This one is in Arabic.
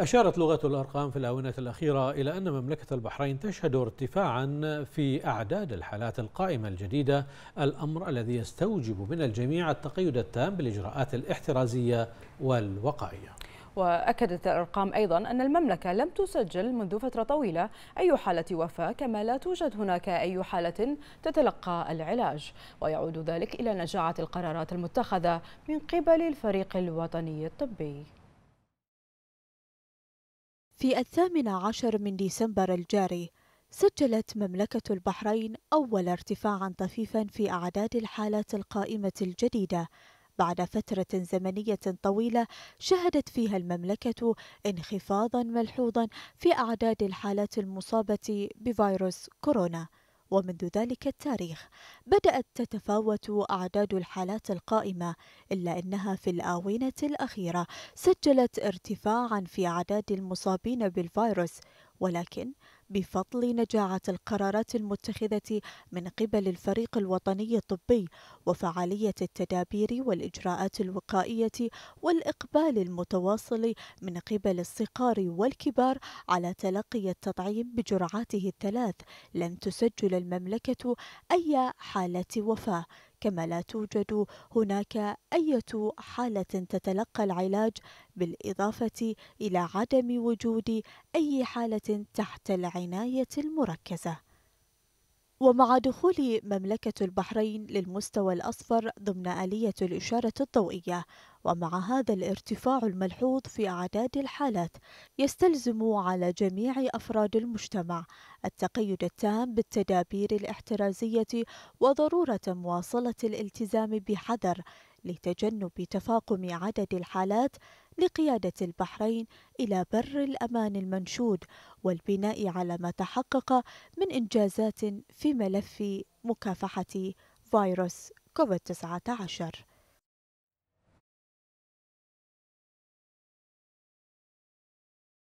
أشارت لغة الأرقام في الآونة الأخيرة إلى أن مملكة البحرين تشهد ارتفاعا في أعداد الحالات القائمة الجديدة الأمر الذي يستوجب من الجميع التقيد التام بالإجراءات الاحترازية والوقائية وأكدت الأرقام أيضا أن المملكة لم تسجل منذ فترة طويلة أي حالة وفاة كما لا توجد هناك أي حالة تتلقى العلاج ويعود ذلك إلى نجاعة القرارات المتخذة من قبل الفريق الوطني الطبي في الثامن عشر من ديسمبر الجاري سجلت مملكة البحرين أول ارتفاعا طفيفا في أعداد الحالات القائمة الجديدة بعد فترة زمنية طويلة شهدت فيها المملكة انخفاضا ملحوظا في أعداد الحالات المصابة بفيروس كورونا ومنذ ذلك التاريخ بدأت تتفاوت أعداد الحالات القائمة إلا أنها في الآونة الأخيرة سجلت ارتفاعا في أعداد المصابين بالفيروس ولكن بفضل نجاعة القرارات المتخذة من قبل الفريق الوطني الطبي وفعالية التدابير والإجراءات الوقائية والإقبال المتواصل من قبل الصغار والكبار على تلقي التطعيم بجرعاته الثلاث لم تسجل المملكة أي حالة وفاة كما لا توجد هناك أي حالة تتلقى العلاج بالإضافة إلى عدم وجود أي حالة تحت العناية المركزة ومع دخول مملكة البحرين للمستوى الأصفر ضمن آلية الإشارة الضوئية ومع هذا الارتفاع الملحوظ في أعداد الحالات يستلزم على جميع أفراد المجتمع التقيد التام بالتدابير الاحترازية وضرورة مواصلة الالتزام بحذر لتجنب تفاقم عدد الحالات لقيادة البحرين إلى بر الأمان المنشود والبناء على ما تحقق من إنجازات في ملف مكافحة فيروس كوفيد-19